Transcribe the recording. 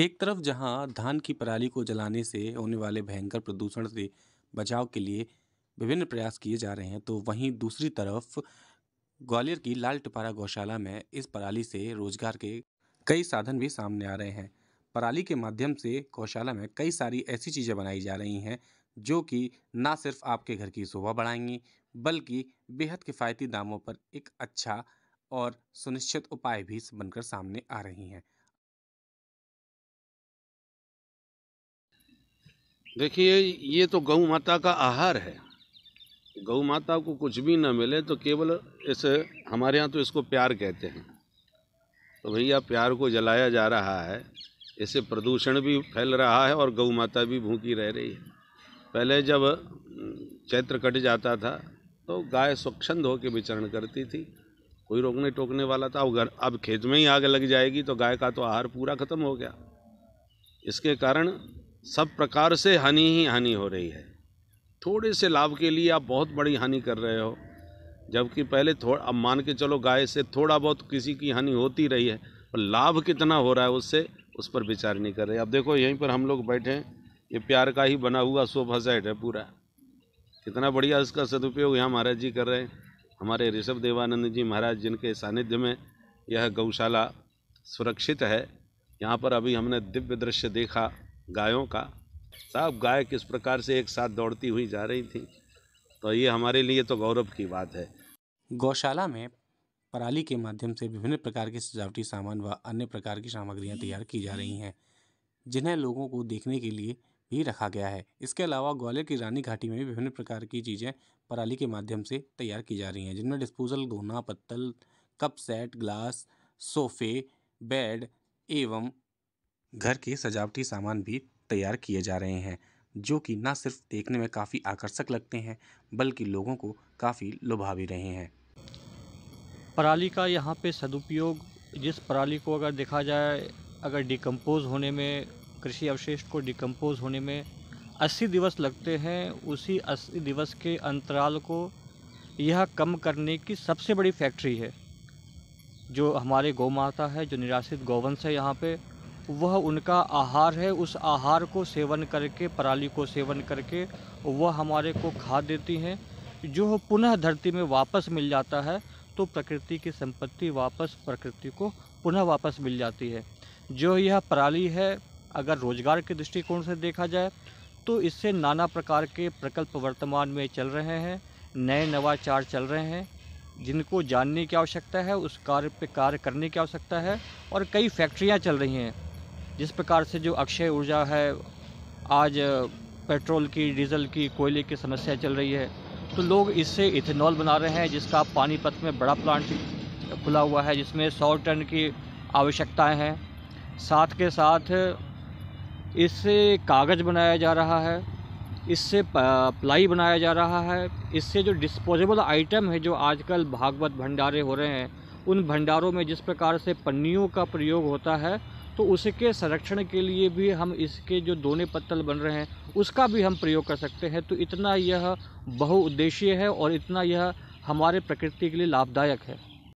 एक तरफ जहां धान की पराली को जलाने से होने वाले भयंकर प्रदूषण से बचाव के लिए विभिन्न प्रयास किए जा रहे हैं तो वहीं दूसरी तरफ ग्वालियर की लाल टिपारा गौशाला में इस पराली से रोजगार के कई साधन भी सामने आ रहे हैं पराली के माध्यम से गौशाला में कई सारी ऐसी चीज़ें बनाई जा रही हैं जो कि ना सिर्फ आपके घर की शोभा बढ़ाएंगी बल्कि बेहद किफ़ायती दामों पर एक अच्छा और सुनिश्चित उपाय भी बनकर सामने आ रही हैं देखिए ये तो गौ माता का आहार है गौ माता को कुछ भी ना मिले तो केवल इसे हमारे यहाँ तो इसको प्यार कहते हैं तो भैया प्यार को जलाया जा रहा है इससे प्रदूषण भी फैल रहा है और गौ माता भी भूखी रह रही है पहले जब चैत्र कट जाता था तो गाय स्वच्छंद होकर विचरण करती थी कोई रोकने टोकने वाला था अब घर अब खेत में ही आग लग जाएगी तो गाय का तो आहार पूरा ख़त्म हो गया इसके कारण सब प्रकार से हानि ही हानि हो रही है थोड़े से लाभ के लिए आप बहुत बड़ी हानि कर रहे हो जबकि पहले थोड़ा अब मान के चलो गाय से थोड़ा बहुत किसी की हानि होती रही है पर लाभ कितना हो रहा है उससे उस पर विचार नहीं कर रहे अब देखो यहीं पर हम लोग बैठे हैं ये प्यार का ही बना हुआ सोफा सेट है पूरा कितना बढ़िया इसका सदुपयोग यहाँ महाराज जी कर रहे हैं हमारे ऋषभ देवानंद जी महाराज जिनके सानिध्य में यह गौशाला सुरक्षित है यहाँ पर अभी हमने दिव्य दृश्य देखा गायों का साहब गाय किस प्रकार से एक साथ दौड़ती हुई जा रही थी तो ये हमारे लिए तो गौरव की बात है गौशाला में पराली के माध्यम से विभिन्न प्रकार के सजावटी सामान व अन्य प्रकार की सामग्रियां तैयार की जा रही हैं जिन्हें लोगों को देखने के लिए भी रखा गया है इसके अलावा ग्वालियर की रानी घाटी में भी विभिन्न प्रकार की चीज़ें पराली के माध्यम से तैयार की जा रही हैं जिनमें डिस्पोजल गोना पत्तल कप सेट ग्लास सोफे बेड एवं घर के सजावटी सामान भी तैयार किए जा रहे हैं जो कि ना सिर्फ देखने में काफ़ी आकर्षक लगते हैं बल्कि लोगों को काफ़ी लुभा भी रहे हैं पराली का यहाँ पे सदुपयोग जिस पराली को अगर देखा जाए अगर डिकम्पोज़ होने में कृषि अवशेष को डिकम्पोज़ होने में 80 दिवस लगते हैं उसी 80 दिवस के अंतराल को यह कम करने की सबसे बड़ी फैक्ट्री है जो हमारे गौ माता है जो निराश्रित गौवंश है यहाँ पे वह उनका आहार है उस आहार को सेवन करके पराली को सेवन करके वह हमारे को खा देती हैं जो पुनः धरती में वापस मिल जाता है तो प्रकृति की संपत्ति वापस प्रकृति को पुनः वापस मिल जाती है जो यह पराली है अगर रोजगार के दृष्टिकोण से देखा जाए तो इससे नाना प्रकार के प्रकल्प वर्तमान में चल रहे हैं नए नवाचार चल रहे हैं जिनको जानने की आवश्यकता है उस कार्य पे कार्य करने की आवश्यकता है और कई फैक्ट्रियाँ चल रही हैं जिस प्रकार से जो अक्षय ऊर्जा है आज पेट्रोल की डीजल की कोयले की समस्या चल रही है तो लोग इससे इथेनॉल बना रहे हैं जिसका पानीपत में बड़ा प्लांट खुला हुआ है जिसमें सौ टन की आवश्यकताएं हैं साथ के साथ इससे कागज़ बनाया जा रहा है इससे प्लाई बनाया जा रहा है इससे जो डिस्पोजेबल आइटम है जो आजकल भागवत भंडारे हो रहे हैं उन भंडारों में जिस प्रकार से पन्नियों का प्रयोग होता है तो उसके संरक्षण के लिए भी हम इसके जो दोने पत्तल बन रहे हैं उसका भी हम प्रयोग कर सकते हैं तो इतना यह बहुउद्देशीय है और इतना यह हमारे प्रकृति के लिए लाभदायक है